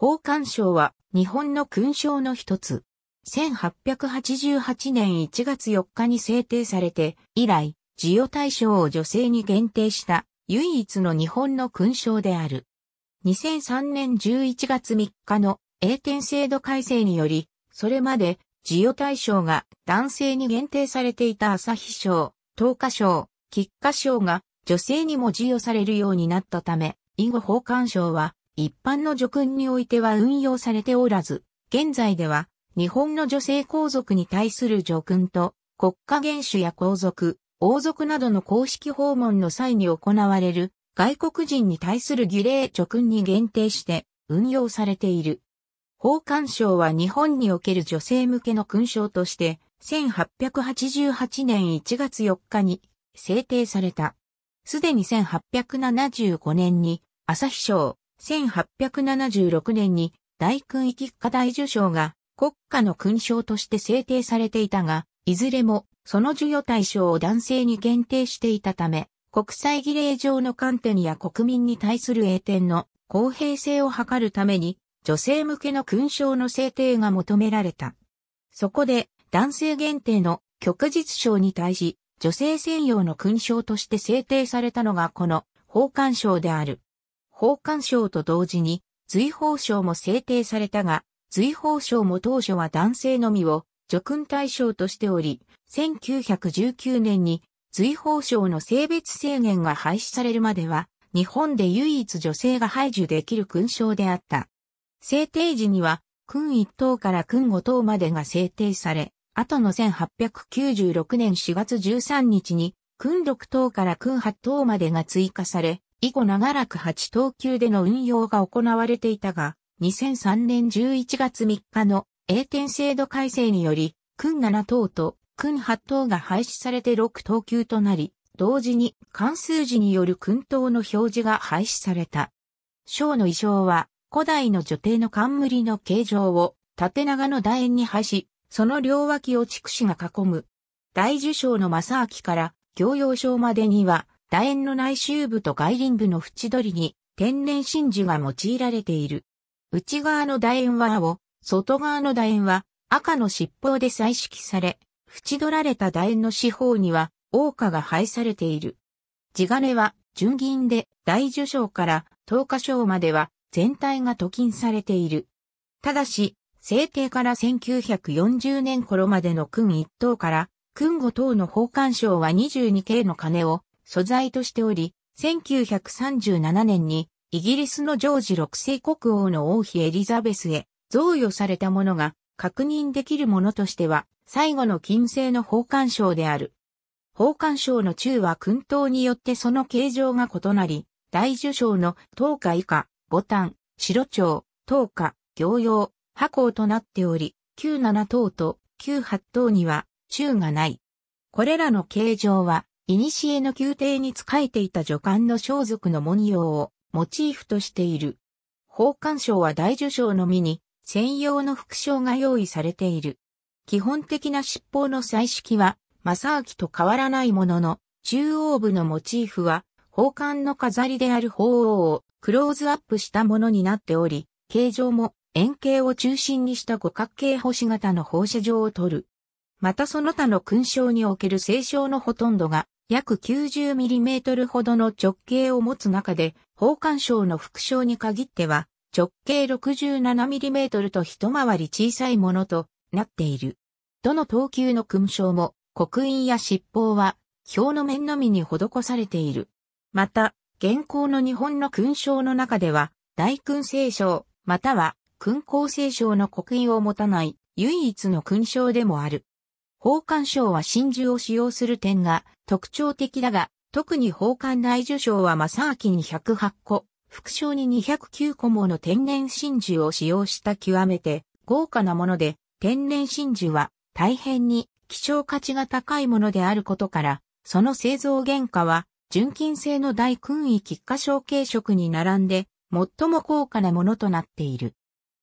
宝冠賞は日本の勲章の一つ。1888年1月4日に制定されて、以来、授与対象を女性に限定した唯一の日本の勲章である。2003年11月3日の栄典制度改正により、それまで授与対象が男性に限定されていた朝日賞、東華賞、菊花賞が女性にも授与されるようになったため、以後宝冠賞は一般の叙勲においては運用されておらず、現在では日本の女性皇族に対する叙勲と国家元首や皇族、王族などの公式訪問の際に行われる外国人に対する儀礼叙勲に限定して運用されている。法官賞は日本における女性向けの勲章として、1888年1月4日に制定された。すでに1875年に朝日賞、1876年に大勲域課大受賞が国家の勲章として制定されていたが、いずれもその授与対象を男性に限定していたため、国際儀礼上の観点や国民に対する栄転の公平性を図るために、女性向けの勲章の制定が求められた。そこで、男性限定の旭日賞に対し、女性専用の勲章として制定されたのがこの宝冠章である。奉還賞と同時に、随法賞も制定されたが、随法賞も当初は男性のみを叙勲対象としており、1919年に随法賞の性別制限が廃止されるまでは、日本で唯一女性が排除できる勲章であった。制定時には、勲1等から勲5等までが制定され、後の1896年4月13日に、勲6等から勲8等までが追加され、以後長らく8等級での運用が行われていたが、2003年11月3日の栄転制度改正により、訓7等と訓8等が廃止されて6等級となり、同時に関数字による訓等の表示が廃止された。章の衣装は、古代の女帝の冠の形状を縦長の楕円に廃し、その両脇を畜子が囲む。大樹章の正明から行養章までには、楕円の内周部と外輪部の縁取りに天然真珠が用いられている。内側の楕円は青、外側の楕円は赤の尻尾で彩色され、縁取られた楕円の四方には王家が配されている。地金は純銀で大樹章から東花章までは全体が镀金されている。ただし、制定から1940年頃までの君一等から、君五等の奉還賞は2 2系の金を素材としており、1937年にイギリスのジョージ6世国王の王妃エリザベスへ贈与されたものが確認できるものとしては最後の金星の宝冠賞である。宝冠賞の中は訓刀によってその形状が異なり、大受賞の等価以下、ボタン、白蝶、等価、行用、箱行となっており、97等と98等には中がない。これらの形状は古の宮廷に仕えていた女官の装束の文様をモチーフとしている。宝冠章は大受章のみに専用の副章が用意されている。基本的な執法の彩色は正明と変わらないものの、中央部のモチーフは宝冠の飾りである鳳凰をクローズアップしたものになっており、形状も円形を中心にした五角形星型の放射状を取る。またその他の勲章における聖章のほとんどが約 90mm ほどの直径を持つ中で、宝冠章の副章に限っては、直径 67mm と一回り小さいものとなっている。どの等級の勲章も、刻印や執法は、表の面のみに施されている。また、現行の日本の勲章の中では、大勲聖章、または勲功聖章の刻印を持たない、唯一の勲章でもある。宝冠賞は真珠を使用する点が特徴的だが、特に宝冠大受章は正明に108個、副賞に209個もの天然真珠を使用した極めて豪華なもので、天然真珠は大変に希少価値が高いものであることから、その製造原価は純金製の大勲位菊花小継職に並んで最も高価なものとなっている。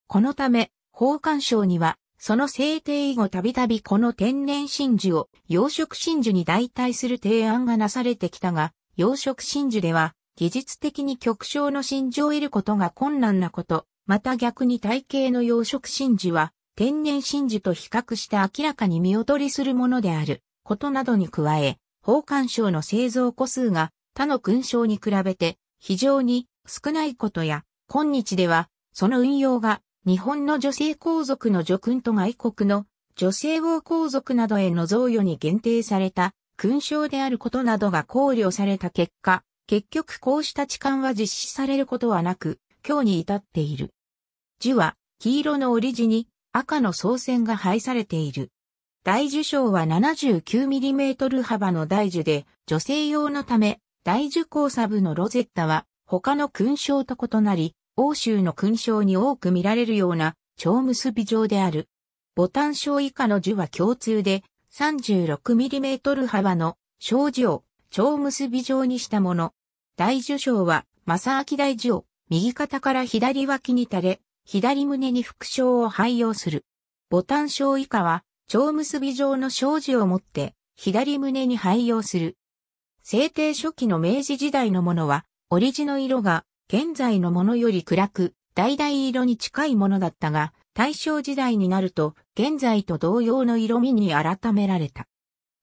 このため、宝冠賞にはその制定以後たびたびこの天然真珠を養殖真珠に代替する提案がなされてきたが、養殖真珠では技術的に極小の真珠を得ることが困難なこと、また逆に体系の養殖真珠は天然真珠と比較して明らかに見劣りするものであることなどに加え、宝冠賞の製造個数が他の勲章に比べて非常に少ないことや、今日ではその運用が日本の女性皇族の叙勲と外国の女性王皇族などへの贈与に限定された勲章であることなどが考慮された結果、結局こうした痴漢は実施されることはなく、今日に至っている。樹は黄色の折地に赤の総線が配されている。大樹章は 79mm 幅の大樹で女性用のため、大樹交サブのロゼッタは他の勲章と異なり、欧州の勲章に多く見られるような蝶結び状である。ボタン章以下の樹は共通で 36mm 幅の小樹を蝶結び状にしたもの。大樹章は正明大樹を右肩から左脇に垂れ、左胸に副章を配用する。ボタン章以下は蝶結び状の小樹を持って左胸に配用する。制定初期の明治時代のものは、オリジの色が現在のものより暗く、橙色に近いものだったが、大正時代になると、現在と同様の色味に改められた。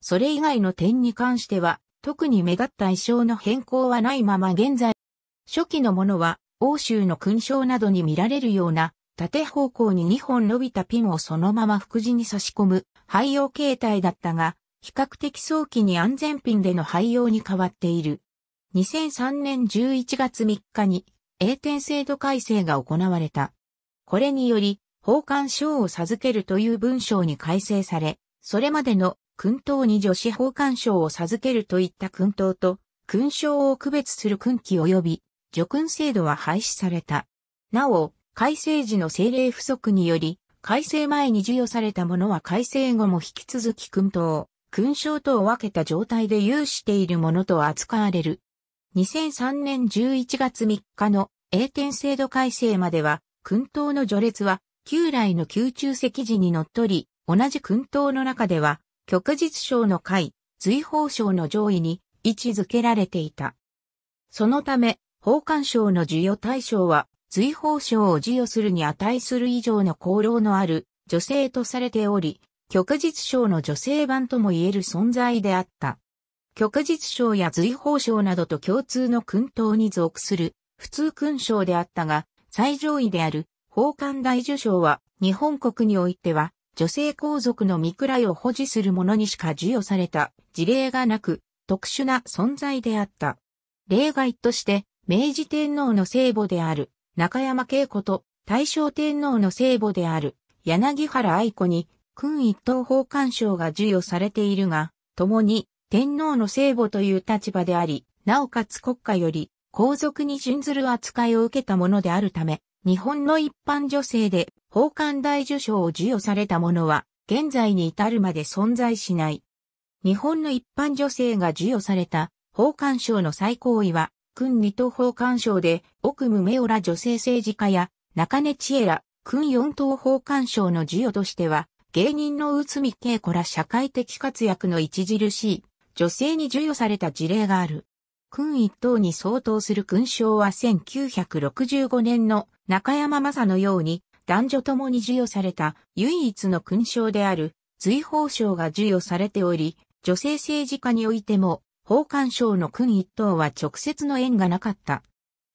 それ以外の点に関しては、特に目立った衣装の変更はないまま現在、初期のものは、欧州の勲章などに見られるような、縦方向に2本伸びたピンをそのまま副地に差し込む廃用形態だったが、比較的早期に安全ピンでの廃用に変わっている。2003年11月3日に栄転制度改正が行われた。これにより、法官賞を授けるという文章に改正され、それまでの訓頭に女子法官賞を授けるといった訓頭と、勲章を区別する訓記及び、助訓制度は廃止された。なお、改正時の政令不足により、改正前に授与されたものは改正後も引き続き勲頭、勲章とを分けた状態で有しているものと扱われる。2003年11月3日の栄転制度改正までは、訓党の序列は、旧来の宮中席時にのっとり、同じ訓党の中では、旭日賞の会、随法賞の上位に位置づけられていた。そのため、法官賞の授与対象は、随法賞を授与するに値する以上の功労のある女性とされており、旭日賞の女性版とも言える存在であった。旭日章や随宝章などと共通の勲等に属する普通勲章であったが、最上位である宝冠大受章は日本国においては女性皇族の御位を保持する者にしか授与された事例がなく特殊な存在であった。例外として明治天皇の聖母である中山恵子と大正天皇の聖母である柳原愛子に君一等宝冠章が授与されているが、共に天皇の聖母という立場であり、なおかつ国家より皇族に準ずる扱いを受けたものであるため、日本の一般女性で宝冠大受賞を授与されたものは、現在に至るまで存在しない。日本の一般女性が授与された宝冠賞の最高位は、君二等宝冠賞で、奥無メオラ女性政治家や、中根千恵ら、君四等宝冠賞の授与としては、芸人の内海恵子ら社会的活躍の著しい女性に授与された事例がある。君一等に相当する勲章は1965年の中山正のように男女共に授与された唯一の勲章である随法章が授与されており、女性政治家においても、法官賞の君一等は直接の縁がなかった。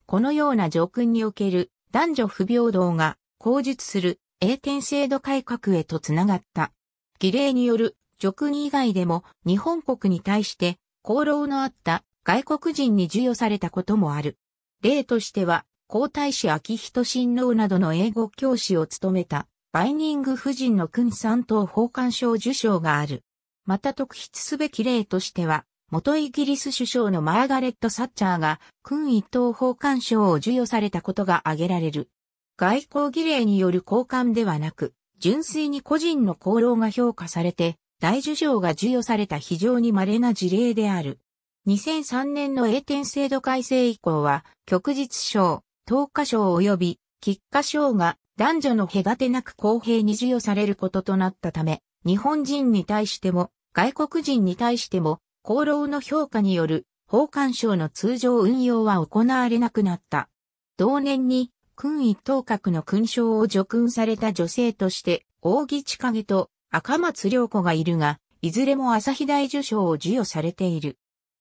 このような条訓における男女不平等が口述する栄転制度改革へとつながった。儀礼による直に以外でも日本国に対して功労のあった外国人に授与されたこともある。例としては、皇太子秋仁親王などの英語教師を務めたバイニング夫人の君三等奉還賞受賞がある。また特筆すべき例としては、元イギリス首相のマーガレット・サッチャーが、君一等奉還賞を授与されたことが挙げられる。外交儀礼による交換ではなく、純粋に個人の功労が評価されて、大受賞が授与された非常に稀な事例である。2003年の栄典制度改正以降は、旭日賞、東華賞及び菊花賞が男女の隔てなく公平に授与されることとなったため、日本人に対しても、外国人に対しても、功労の評価による法官賞の通常運用は行われなくなった。同年に、君位等格の勲章を除勲された女性として、扇千景と赤松良子がいるが、いずれも朝日大受賞を授与されている。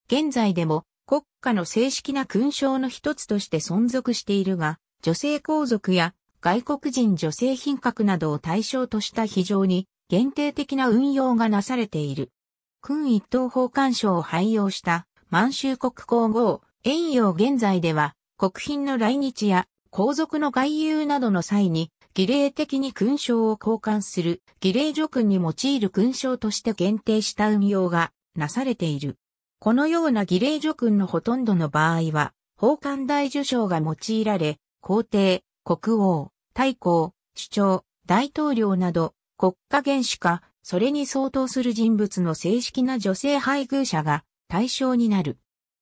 現在でも国家の正式な勲章の一つとして存続しているが、女性皇族や外国人女性品格などを対象とした非常に限定的な運用がなされている。君一等法官賞を廃用した満州国皇后、遠洋現在では国賓の来日や皇族の外遊などの際に儀礼的に勲章を交換する儀礼叙勲に用いる勲章として限定した運用がなされている。このような儀礼叙勲のほとんどの場合は、宝冠大受章が用いられ、皇帝、国王、太后、首長、大統領など、国家元首か、それに相当する人物の正式な女性配偶者が対象になる。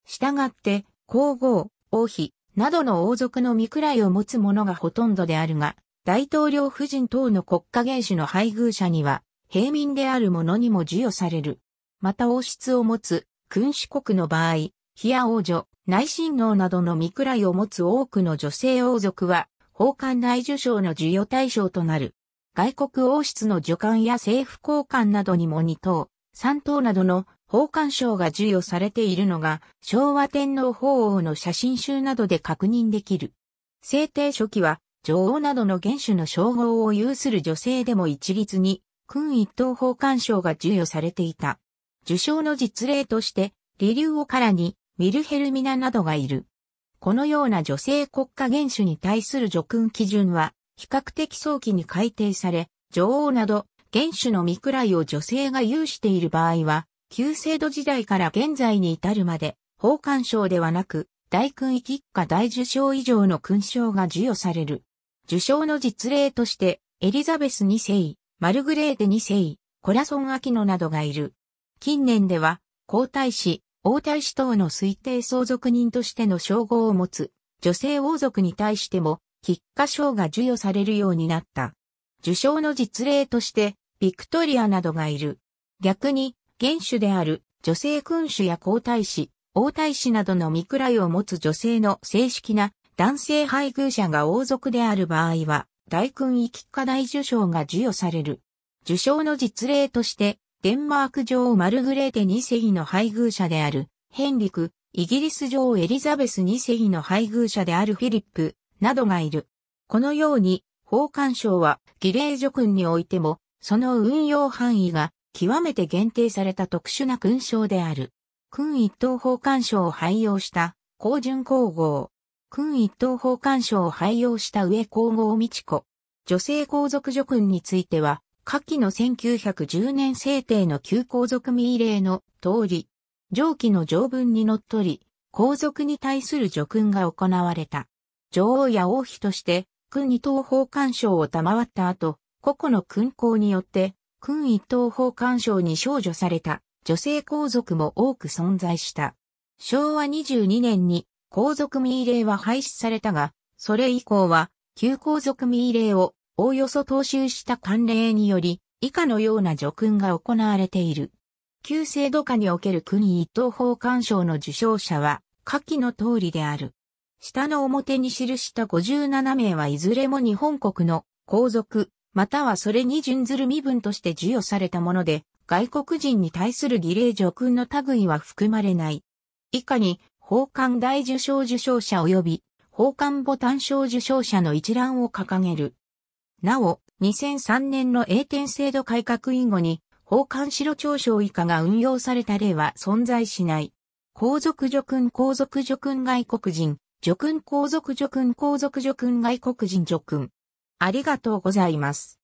従って、皇后、王妃などの王族の御位を持つ者がほとんどであるが、大統領夫人等の国家元首の配偶者には、平民である者にも授与される。また王室を持つ、君主国の場合、ヒや王女、内親王などの未来を持つ多くの女性王族は、法官内受賞の授与対象となる。外国王室の助官や政府交換などにも2等、3等などの法官賞が授与されているのが、昭和天皇法王の写真集などで確認できる。制定初期は、女王などの元首の称号を有する女性でも一律に、君一等奉還賞が授与されていた。受賞の実例として、リリュウオカラに、ミルヘルミナなどがいる。このような女性国家元首に対する叙勲基準は、比較的早期に改定され、女王など、元首の未くらいを女性が有している場合は、旧制度時代から現在に至るまで、奉還賞ではなく、大勲一家大受賞以上の勲章が授与される。受賞の実例として、エリザベス2世、マルグレーテ2世、コラソン・アキノなどがいる。近年では、皇太子、王太子等の推定相続人としての称号を持つ、女性王族に対しても、菊花賞が授与されるようになった。受賞の実例として、ビクトリアなどがいる。逆に、元首である女性君主や皇太子、王太子などの未来を持つ女性の正式な男性配偶者が王族である場合は、大勲位菊花大受賞が授与される。受賞の実例として、デンマーク女王マルグレーテ2世の配偶者である、ヘンリク、イギリス女王エリザベス2世の配偶者であるフィリップ、などがいる。このように、法官省は、儀礼助勲においても、その運用範囲が、極めて限定された特殊な勲章である。君一等法官賞を廃用した、高順皇后、君一等法官賞を廃用した上皇后美智子。女性皇族女君については、下記の1910年制定の旧皇族民令の通り、上記の条文に則り、皇族に対する女君が行われた。女王や王妃として、君二等法官賞を賜った後、個々の君皇によって、君一等法官賞に少女された女性皇族も多く存在した。昭和22年に皇族民令は廃止されたが、それ以降は、旧皇族民令をおおよそ踏襲した慣例により、以下のような叙勲が行われている。旧制度下における国一等法官賞の受賞者は、下記の通りである。下の表に記した57名はいずれも日本国の皇族、またはそれに準ずる身分として授与されたもので、外国人に対する儀礼叙勲の類は含まれない。以下に、宝冠大受賞受賞者及び宝冠ボタン賞受賞者の一覧を掲げる。なお、2003年の栄典制度改革以後に、宝冠白長賞以下が運用された例は存在しない。皇族女君皇族女君外国人、女君皇族女君皇族女君外国人女君。ありがとうございます。